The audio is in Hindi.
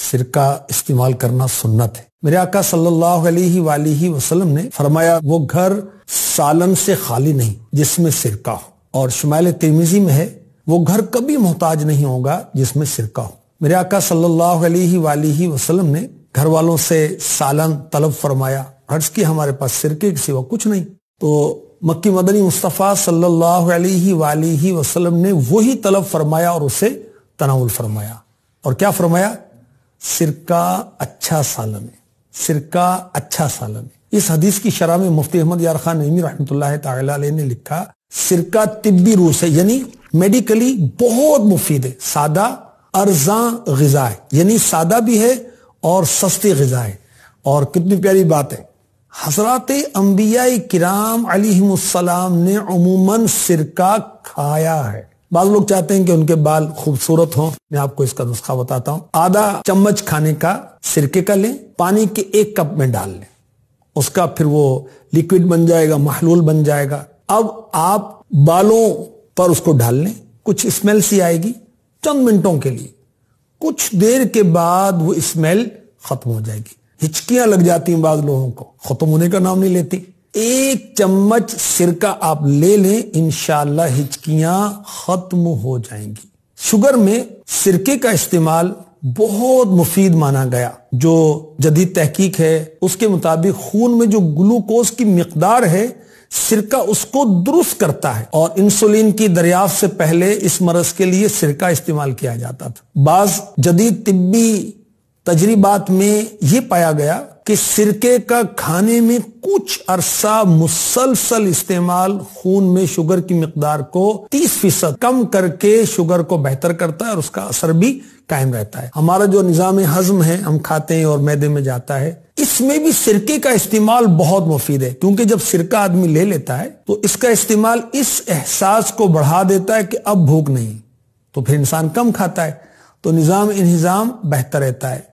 सिरका इस्तेमाल करना सुन्नत है मेरे आका सल्लल्लाहु अलैहि वसल्लम ने फरमाया वो घर सालन से खाली नहीं जिसमें सिरका हो और शुमाल तिरमिजी में है वो घर कभी मोहताज नहीं होगा जिसमें सिरका हो मेरे आका सल्लल्लाहु अलैहि वसल्लम ने घर वालों से सालन तलब फरमाया हर्ज की हमारे पास सिरके के सिवा कुछ नहीं तो मक्की मदनी मुस्तफ़ा सल्लल्लाहु अलैहि वसल्लम ने वही तलब फरमाया और उसे तनाउल फरमाया और क्या फरमाया सिरका अच्छा सालम है सिरका अच्छा सालम है इस हदीस की शराह में मुफ्ती अहमद यार खान नईमी रहमत ने लिखा सिरका तिब्बी रूस है यानी मेडिकली बहुत मुफीद है सादा अर्जा गजा है यानी सादा भी है और सस्ती गजा है और कितनी प्यारी बात है हजरत अम्बिया कराम ने अमूमन सिरका खाया है बाद लोग चाहते हैं कि उनके बाल खूबसूरत हों मैं आपको इसका नुस्खा बताता हूं आधा चम्मच खाने का सिरके का लें पानी के एक कप में डाल लें उसका फिर वो लिक्विड बन जाएगा महलूल बन जाएगा अब आप बालों पर उसको डाल लें कुछ स्मेल सी आएगी चंद मिनटों के लिए कुछ देर के बाद वो स्मेल खत्म हो जाएगी हिचकियां लग जाती हैं बाद लोगों को खत्म होने का नाम नहीं लेती एक चम्मच सिरका आप ले लें इनशाला हिचकियां खत्म हो जाएंगी शुगर में सिरके का इस्तेमाल बहुत मुफीद माना गया जो जदीद तहकीक है उसके मुताबिक खून में जो ग्लूकोज की मकदार है सिरका उसको दुरुस्त करता है और इंसुलिन की दरियाफ्त से पहले इस मरज के लिए सिरका इस्तेमाल किया जाता था बाज जदीद तिब्बी तजरीबात में यह पाया गया कि सिरके का खाने में कुछ अरसा मुसलसल इस्तेमाल खून में शुगर की मकदार को 30 फीसद कम करके शुगर को बेहतर करता है और उसका असर भी कायम रहता है हमारा जो निज़ाम हजम है हम खाते हैं और मैदे में जाता है इसमें भी सिरके का इस्तेमाल बहुत मुफीद है क्योंकि जब सिरका आदमी ले लेता है तो इसका इस्तेमाल इस एहसास को बढ़ा देता है कि अब भूख नहीं तो फिर इंसान कम खाता है तो निज़ाम इन्हजाम बेहतर रहता है